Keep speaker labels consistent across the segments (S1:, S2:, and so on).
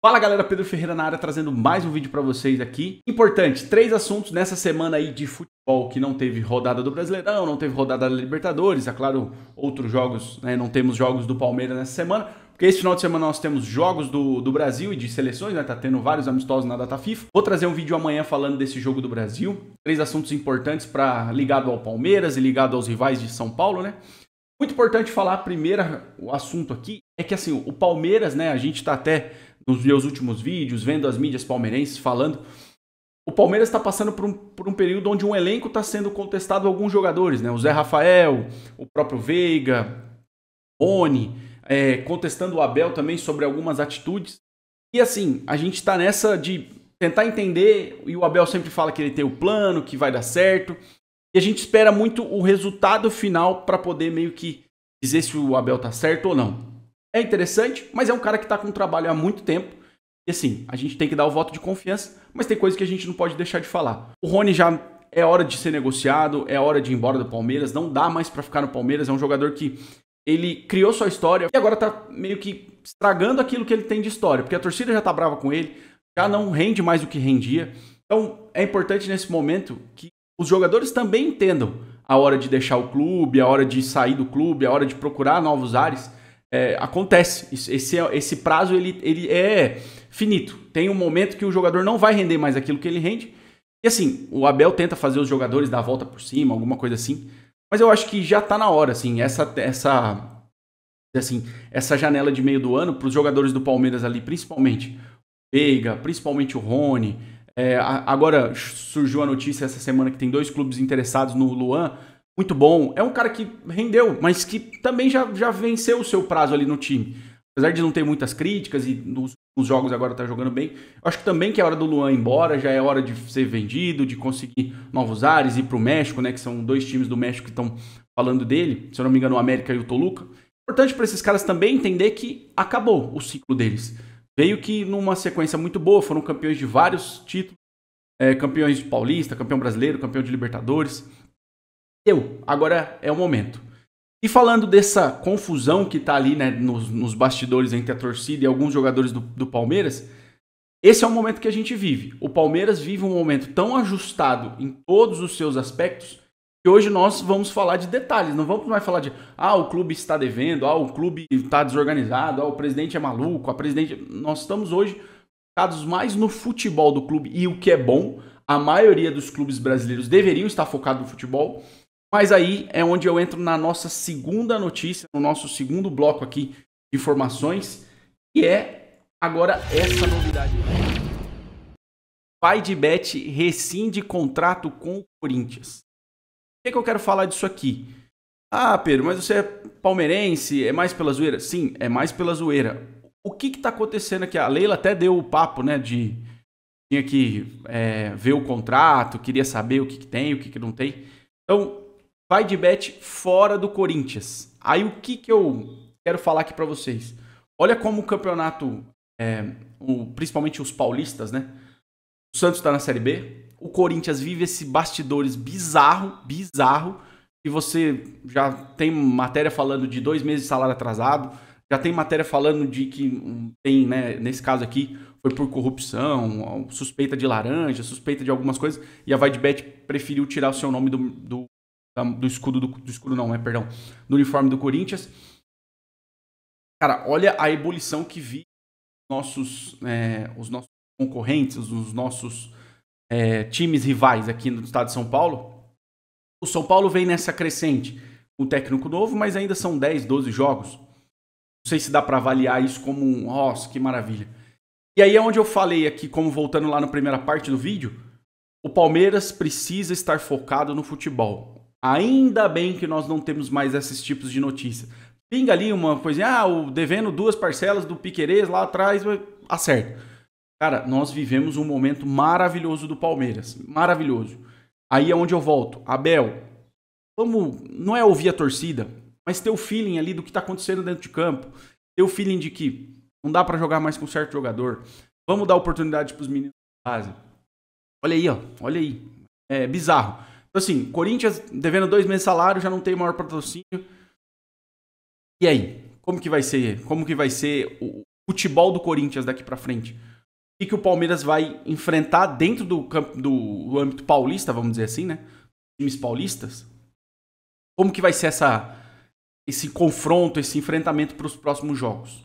S1: Fala galera, Pedro Ferreira na área trazendo mais um vídeo para vocês aqui. Importante, três assuntos nessa semana aí de futebol que não teve rodada do Brasileirão, não teve rodada da Libertadores, é claro, outros jogos, né, não temos jogos do Palmeiras nessa semana, porque esse final de semana nós temos jogos do, do Brasil e de seleções, né? Tá tendo vários amistosos na data FIFA. Vou trazer um vídeo amanhã falando desse jogo do Brasil. Três assuntos importantes para ligado ao Palmeiras e ligado aos rivais de São Paulo, né? Muito importante falar, primeiro, o assunto aqui é que assim, o Palmeiras, né, a gente tá até nos meus últimos vídeos, vendo as mídias palmeirenses falando. O Palmeiras está passando por um, por um, período onde um elenco está sendo contestado alguns jogadores, né? O Zé Rafael, o próprio Veiga, Oni, é, contestando o Abel também sobre algumas atitudes. E assim, a gente está nessa de tentar entender, e o Abel sempre fala que ele tem o plano, que vai dar certo, e a gente espera muito o resultado final para poder meio que dizer se o Abel tá certo ou não é interessante, mas é um cara que está com trabalho há muito tempo. E assim, a gente tem que dar o voto de confiança, mas tem coisa que a gente não pode deixar de falar. O Rony já é hora de ser negociado, é hora de ir embora do Palmeiras, não dá mais para ficar no Palmeiras, é um jogador que ele criou sua história e agora tá meio que estragando aquilo que ele tem de história, porque a torcida já tá brava com ele, já não rende mais o que rendia. Então, é importante nesse momento que os jogadores também entendam a hora de deixar o clube, a hora de sair do clube, a hora de procurar novos ares é, acontece. Esse, é, esse prazo ele, ele é finito. Tem um momento que o jogador não vai render mais aquilo que ele rende. E assim, o Abel tenta fazer os jogadores dar a volta por cima, alguma coisa assim. Mas eu acho que já tá na hora, assim, essa essa assim, essa janela de meio do ano para os jogadores do Palmeiras ali, principalmente Veiga, principalmente o Rony. É, agora surgiu a notícia essa semana que tem dois clubes interessados no Luan muito bom. É um cara que rendeu, mas que também já, já venceu o seu prazo ali no time. Apesar de não ter muitas críticas e nos, nos jogos agora tá jogando bem, acho que também que é hora do Luan ir embora, já é hora de ser vendido, de conseguir novos ares, ir pro México, né? Que são dois times do México que estão falando dele, se eu não me engano, o América e o Toluca. Importante para esses caras também entender que acabou o ciclo deles. Veio que numa sequência muito boa, foram campeões de vários títulos, é, campeões de paulista, campeão brasileiro, campeão de Libertadores agora é o momento. E falando dessa confusão que está ali né, nos, nos, bastidores entre a torcida e alguns jogadores do, do Palmeiras, esse é o momento que a gente vive. O Palmeiras vive um momento tão ajustado em todos os seus aspectos que hoje nós vamos falar de detalhes. Não vamos mais falar de ah, o clube está devendo, ah, o clube está desorganizado, ah, o presidente é maluco, a presidente. Nós estamos hoje focados mais no futebol do clube e o que é bom. A maioria dos clubes brasileiros deveriam estar focados no futebol. Mas aí é onde eu entro na nossa segunda notícia, no nosso segundo bloco aqui de informações, que é agora essa novidade. Pai de Bet rescinde contrato com o Corinthians. Por que, que eu quero falar disso aqui? Ah, Pedro, mas você é palmeirense, é mais pela zoeira? Sim, é mais pela zoeira. O que está acontecendo aqui? A Leila até deu o papo, né, de tinha que é, ver o contrato, queria saber o que, que tem, o que, que não tem. Então, vai de bet fora do Corinthians. Aí o que, que eu quero falar aqui para vocês? Olha como o campeonato, é, o, principalmente os paulistas, né? O Santos está na Série B, o Corinthians vive esse bastidores bizarro, bizarro, e você já tem matéria falando de dois meses de salário atrasado, já tem matéria falando de que hum, tem, né, nesse caso aqui, foi por corrupção, suspeita de laranja, suspeita de algumas coisas, e a Vaidbet preferiu tirar o seu nome do, do Tá, do escudo do, do escudo não, é perdão, do uniforme do Corinthians. Cara, olha a ebulição que vi nossos, é, os nossos concorrentes, os nossos é, times rivais aqui no estado de São Paulo. O São Paulo vem nessa crescente, o técnico novo, mas ainda são 10, 12 jogos. Não sei se dá para avaliar isso como um, nossa, que maravilha. E aí é onde eu falei aqui, como voltando lá na primeira parte do vídeo, o Palmeiras precisa estar focado no futebol. Ainda bem que nós não temos mais esses tipos de notícias. Pinga ali uma coisinha, ah, o devendo duas parcelas do Piquerez lá atrás, acerta. Cara, nós vivemos um momento maravilhoso do Palmeiras. Maravilhoso. Aí é onde eu volto. Abel, vamos, não é ouvir a torcida, mas ter o feeling ali do que está acontecendo dentro de campo. Ter o feeling de que não dá para jogar mais com um certo jogador. Vamos dar oportunidade para os meninos da base. Olha aí, ó. Olha aí. É bizarro. Tipo assim, Corinthians devendo dois meses de salário, já não tem maior patrocínio. E aí? Como que vai ser? Como que vai ser o futebol do Corinthians daqui para frente? O que, que o Palmeiras vai enfrentar dentro do, campo, do âmbito paulista, vamos dizer assim, né? Times paulistas. Como que vai ser essa, esse confronto, esse enfrentamento para os próximos jogos?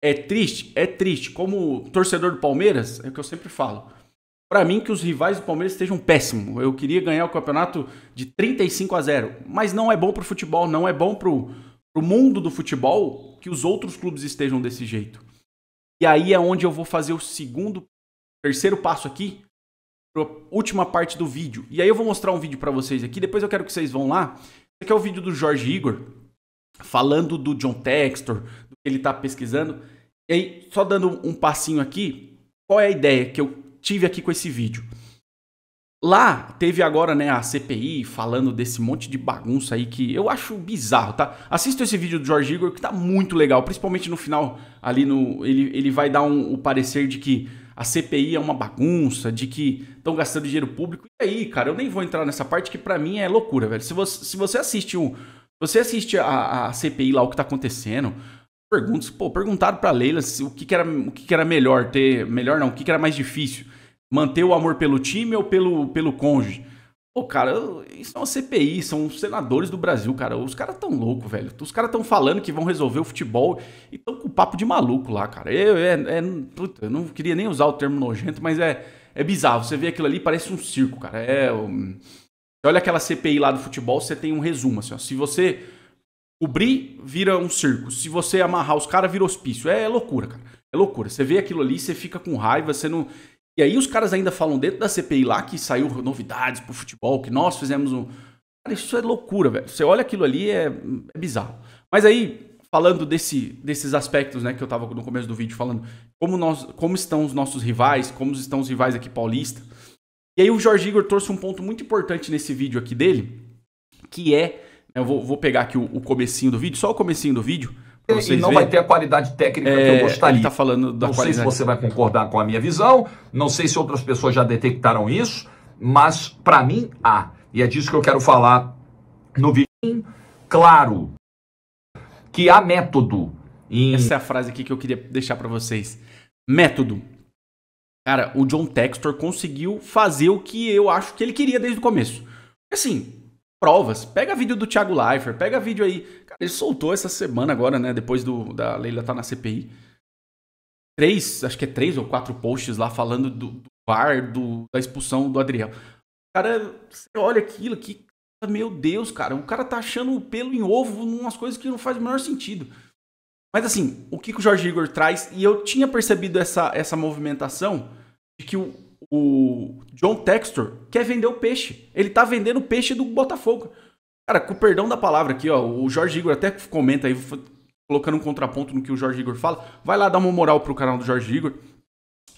S1: É triste? É triste. Como torcedor do Palmeiras, é o que eu sempre falo. Para mim, que os rivais do Palmeiras estejam péssimos. Eu queria ganhar o campeonato de 35 a 0. Mas não é bom para o futebol, não é bom para o mundo do futebol que os outros clubes estejam desse jeito. E aí é onde eu vou fazer o segundo, terceiro passo aqui, para última parte do vídeo. E aí eu vou mostrar um vídeo para vocês aqui, depois eu quero que vocês vão lá. Esse aqui é o vídeo do Jorge Igor, falando do John Textor, do que ele está pesquisando. E aí, só dando um passinho aqui, qual é a ideia que eu tive aqui com esse vídeo. Lá teve agora, né, a CPI falando desse monte de bagunça aí que eu acho bizarro, tá? Assista esse vídeo do Jorge Igor que tá muito legal, principalmente no final ali no ele, ele vai dar um, o parecer de que a CPI é uma bagunça, de que estão gastando dinheiro público. E aí, cara, eu nem vou entrar nessa parte que para mim é loucura, velho. Se você se você assiste o você assiste a, a CPI lá o que tá acontecendo, perguntas. Pô, perguntaram para Leila o que, que, era, o que, que era melhor ter. Melhor não, o que, que era mais difícil. Manter o amor pelo time ou pelo, pelo cônjuge? Pô, cara, isso é uma CPI, são os senadores do Brasil, cara. Os caras tão loucos, velho. Os caras tão falando que vão resolver o futebol e tão com papo de maluco lá, cara. Eu, é, é, puta, eu não queria nem usar o termo nojento, mas é, é bizarro. Você vê aquilo ali, parece um circo, cara. É. Um... Olha aquela CPI lá do futebol, você tem um resumo, assim, ó. Se você Cobrir vira um circo. Se você amarrar os caras, vira hospício. É, é loucura, cara. É loucura. Você vê aquilo ali, você fica com raiva, você não. E aí os caras ainda falam dentro da CPI lá que saiu novidades pro futebol, que nós fizemos um. Cara, isso é loucura, velho. Você olha aquilo ali, é, é bizarro. Mas aí, falando desse, desses aspectos, né, que eu tava no começo do vídeo falando, como, nós, como estão os nossos rivais, como estão os rivais aqui paulista. E aí o Jorge Igor trouxe um ponto muito importante nesse vídeo aqui dele, que é né, eu vou, vou pegar aqui o, o comecinho do vídeo, só o comecinho do vídeo. E não verem. vai ter a qualidade técnica é, que eu é, gostaria. Ele tá falando da não qualidade. sei se você vai concordar com a minha visão, não sei se outras pessoas já detectaram isso, mas para mim há. E é disso que eu quero falar no vídeo. Claro que há método. Em... Essa é a frase aqui que eu queria deixar para vocês. Método. Cara, o John Textor conseguiu fazer o que eu acho que ele queria desde o começo. Assim, provas. Pega vídeo do Thiago Leifert, pega vídeo aí. Cara, ele soltou essa semana agora, né? Depois do, da Leila tá na CPI. Três, acho que é três ou quatro posts lá falando do, do VAR, do, da expulsão do Adriel. Cara, você olha aquilo que. Meu Deus, cara, o cara tá achando o pelo em ovo umas coisas que não faz o menor sentido. Mas assim, o que, que o Jorge Igor traz, e eu tinha percebido essa, essa movimentação de que o, o John Textor quer vender o peixe. Ele tá vendendo o peixe do Botafogo. Cara, com o perdão da palavra aqui, ó, o Jorge Igor até comenta aí, colocando um contraponto no que o Jorge Igor fala. Vai lá dar uma moral pro canal do Jorge Igor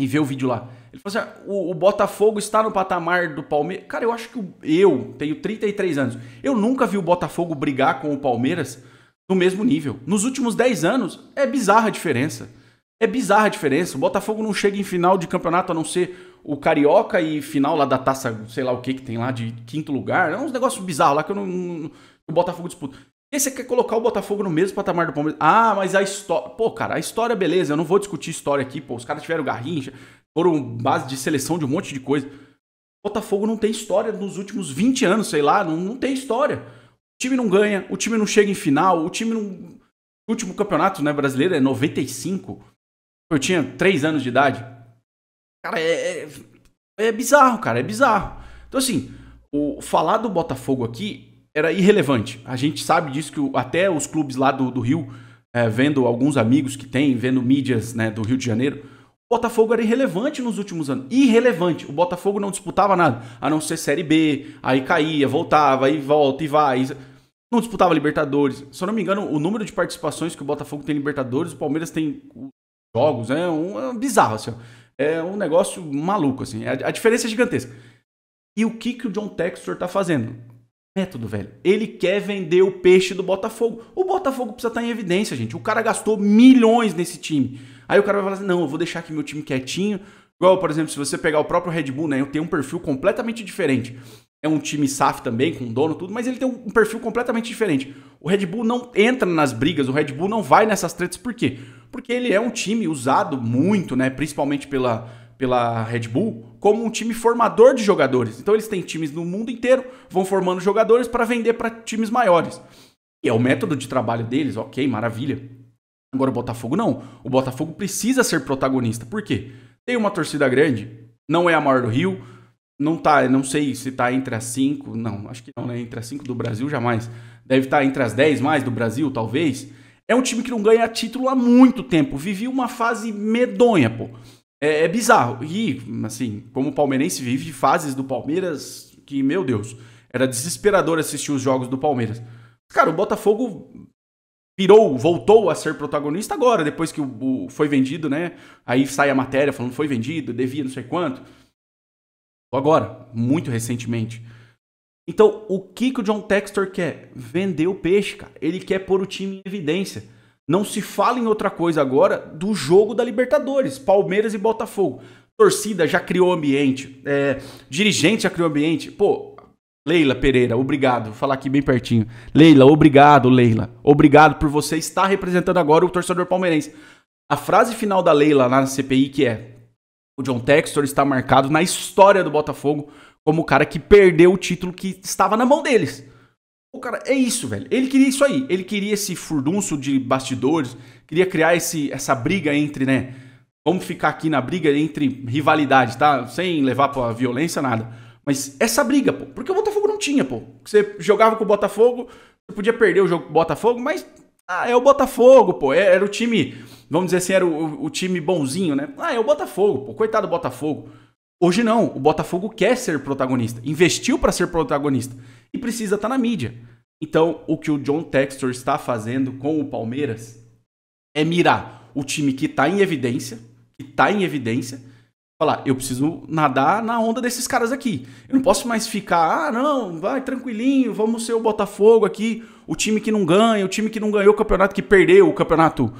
S1: e ver o vídeo lá. Ele falou assim: ah, o, o, Botafogo está no patamar do Palmeiras. Cara, eu acho que eu tenho 33 anos. Eu nunca vi o Botafogo brigar com o Palmeiras no mesmo nível. Nos últimos 10 anos, é bizarra a diferença. É bizarra a diferença. O Botafogo não chega em final de campeonato a não ser o Carioca e final lá da taça, sei lá o que que tem lá, de quinto lugar. É uns negócios bizarros lá que eu não, não, o Botafogo disputa. E você quer colocar o Botafogo no mesmo patamar do Palmeiras? Ah, mas a história. Pô, cara, a história, é beleza. Eu não vou discutir história aqui, pô. Os caras tiveram garrincha, foram base de seleção de um monte de coisa. O Botafogo não tem história nos últimos 20 anos, sei lá, não, não tem história. O time não ganha, o time não chega em final, o time não. O último campeonato né, brasileiro é 95. Eu tinha 3 anos de idade. Cara, é, é, é bizarro, cara, é bizarro. Então, assim, o falar do Botafogo aqui era irrelevante. A gente sabe disso que o, até os clubes lá do, do Rio, é, vendo alguns amigos que tem, vendo mídias né, do Rio de Janeiro, o Botafogo era irrelevante nos últimos anos. Irrelevante. O Botafogo não disputava nada, a não ser Série B, aí caía, voltava, aí volta e vai. Não disputava Libertadores. Se eu não me engano, o número de participações que o Botafogo tem em Libertadores, o Palmeiras tem jogos, é um, é um bizarro, assim. Ó. É um negócio maluco, assim. A, diferença é gigantesca. E o que, que o John Textor tá fazendo? Método, velho. Ele quer vender o peixe do Botafogo. O Botafogo precisa estar tá em evidência, gente. O cara gastou milhões nesse time. Aí o cara vai falar assim: não, eu vou deixar aqui meu time quietinho. Igual, por exemplo, se você pegar o próprio Red Bull, né? Eu tenho um perfil completamente diferente. É um time SAF também, com dono, tudo, mas ele tem um perfil completamente diferente. O Red Bull não entra nas brigas, o Red Bull não vai nessas tretas, por quê? porque ele é um time usado muito, né, principalmente pela, pela Red Bull, como um time formador de jogadores. Então eles têm times no mundo inteiro, vão formando jogadores para vender para times maiores. E é o método de trabalho deles, ok, maravilha. Agora o Botafogo não. O Botafogo precisa ser protagonista. Por quê? Tem uma torcida grande, não é a maior do Rio, não tá, não sei se tá entre as cinco, não, acho que não, né, Entre as cinco do Brasil jamais. Deve estar tá entre as dez mais do Brasil, talvez. É um time que não ganha título há muito tempo. Vivia uma fase medonha, pô. É, é bizarro. E, assim, como o palmeirense vive fases do Palmeiras que, meu Deus, era desesperador assistir os jogos do Palmeiras. Cara, o Botafogo virou, voltou a ser protagonista agora, depois que o, o, foi vendido, né? Aí sai a matéria falando foi vendido, devia não sei quanto. Agora, muito recentemente. Então, o que, que o John Textor quer? Vender o peixe, cara. Ele quer pôr o time em evidência. Não se fala em outra coisa agora do jogo da Libertadores, Palmeiras e Botafogo. Torcida já criou ambiente, é, dirigente já criou ambiente. Pô, Leila Pereira, obrigado. Vou falar aqui bem pertinho. Leila, obrigado, Leila. Obrigado por você estar representando agora o torcedor palmeirense. A frase final da Leila lá na CPI que é: O John Textor está marcado na história do Botafogo como o cara que perdeu o título que estava na mão deles. O cara, é isso, velho. Ele queria isso aí. Ele queria esse furdunço de bastidores, queria criar esse, essa briga entre, né? Vamos ficar aqui na briga entre rivalidade, tá? Sem levar pra violência, nada. Mas essa briga, pô. Porque o Botafogo não tinha, pô. Você jogava com o Botafogo, você podia perder o jogo com o Botafogo, mas. Ah, é o Botafogo, pô. É, era o time. Vamos dizer assim, era o, o time bonzinho, né? Ah, é o Botafogo, pô. Coitado do Botafogo. Hoje não, o Botafogo quer ser protagonista, investiu para ser protagonista e precisa estar tá na mídia. Então, o que o John Textor está fazendo com o Palmeiras é mirar o time que está em evidência, que está em evidência, falar, eu preciso nadar na onda desses caras aqui. Eu não posso mais ficar, ah, não, vai tranquilinho, vamos ser o Botafogo aqui, o time que não ganha, o time que não ganhou o campeonato, que perdeu o campeonato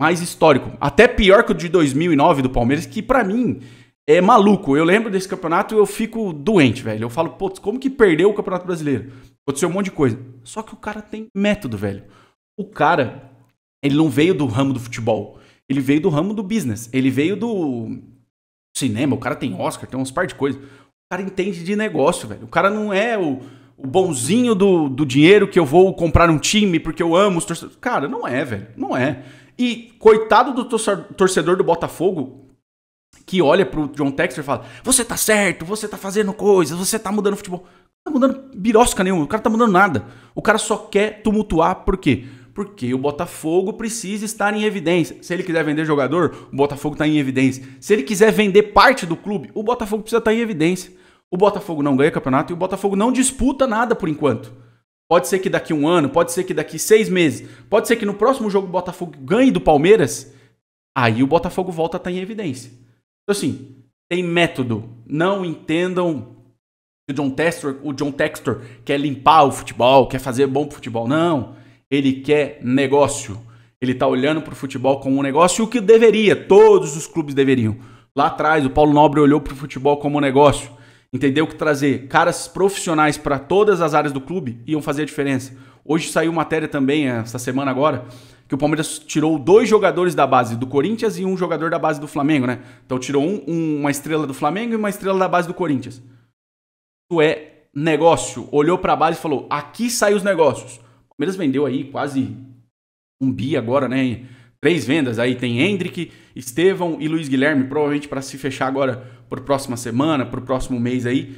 S1: mais histórico, até pior que o de 2009 do Palmeiras, que para mim é maluco. Eu lembro desse campeonato e eu fico doente, velho. Eu falo, putz, como que perdeu o Campeonato Brasileiro? Aconteceu um monte de coisa. Só que o cara tem método, velho. O cara, ele não veio do ramo do futebol. Ele veio do ramo do business. Ele veio do cinema. O cara tem Oscar, tem uns par de coisas. O cara entende de negócio, velho. O cara não é o, o bonzinho do, do dinheiro que eu vou comprar um time porque eu amo os torcedores. Cara, não é, velho. Não é. E coitado do torcedor do Botafogo, que olha pro John Texter e fala: Você tá certo, você tá fazendo coisas, você tá mudando futebol. Não tá mudando birosca nenhuma, o cara tá mudando nada. O cara só quer tumultuar, por quê? Porque o Botafogo precisa estar em evidência. Se ele quiser vender jogador, o Botafogo está em evidência. Se ele quiser vender parte do clube, o Botafogo precisa estar tá em evidência. O Botafogo não ganha campeonato e o Botafogo não disputa nada por enquanto. Pode ser que daqui um ano, pode ser que daqui seis meses, pode ser que no próximo jogo o Botafogo ganhe do Palmeiras. Aí o Botafogo volta a estar tá em evidência. Então, assim, tem método. Não entendam o John Textor, o John Textor quer limpar o futebol, quer fazer bom futebol. Não. Ele quer negócio. Ele está olhando para o futebol como um negócio, o que deveria, todos os clubes deveriam. Lá atrás, o Paulo Nobre olhou para o futebol como um negócio. Entendeu que trazer caras profissionais para todas as áreas do clube iam fazer a diferença. Hoje saiu matéria também, essa semana agora, que o Palmeiras tirou dois jogadores da base do Corinthians e um jogador da base do Flamengo, né? Então tirou um, um, uma estrela do Flamengo e uma estrela da base do Corinthians. Isso é negócio. Olhou para a base e falou: aqui saem os negócios. O Palmeiras vendeu aí quase um bi agora, né? Três vendas aí tem Hendrick, Estevão e Luiz Guilherme, provavelmente para se fechar agora por próxima semana, por próximo mês aí,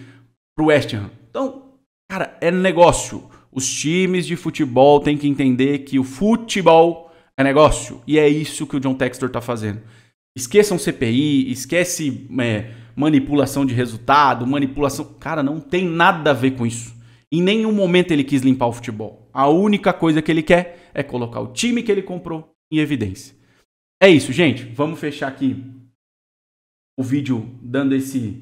S1: pro West Ham. Então, cara, é negócio. Os times de futebol têm que entender que o futebol é negócio. E é isso que o John Textor está fazendo. Esqueçam CPI, esquece é, manipulação de resultado, manipulação. Cara, não tem nada a ver com isso. Em nenhum momento ele quis limpar o futebol. A única coisa que ele quer é colocar o time que ele comprou em evidência. É isso, gente. Vamos fechar aqui o vídeo dando esse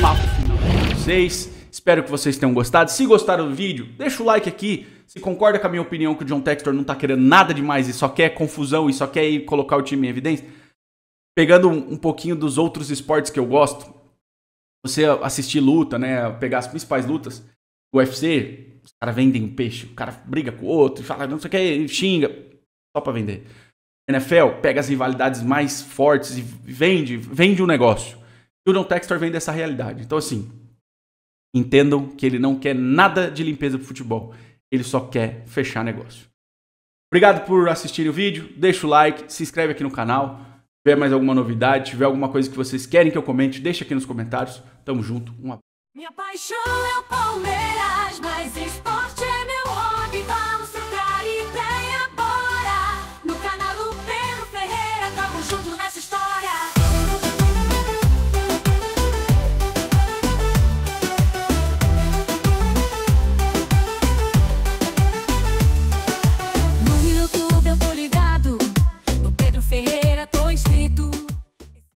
S1: papo final para vocês. Espero que vocês tenham gostado. Se gostaram do vídeo, deixa o like aqui. Se concorda com a minha opinião que o John Textor não tá querendo nada demais e só quer confusão e só quer ir colocar o time em evidência, pegando um pouquinho dos outros esportes que eu gosto, você assistir luta, né, pegar as principais lutas, UFC, os caras vendem um peixe, o cara briga com o outro, fala não sei o que, xinga, só pra vender. NFL pega as rivalidades mais fortes e vende, vende um negócio. E o John Textor vende essa realidade. Então, assim, Entendam que ele não quer nada de limpeza pro futebol. Ele só quer fechar negócio. Obrigado por assistir o vídeo. Deixa o like, se inscreve aqui no canal. Se tiver mais alguma novidade, tiver alguma coisa que vocês querem que eu comente, deixa aqui nos comentários. Tamo junto. Um abraço.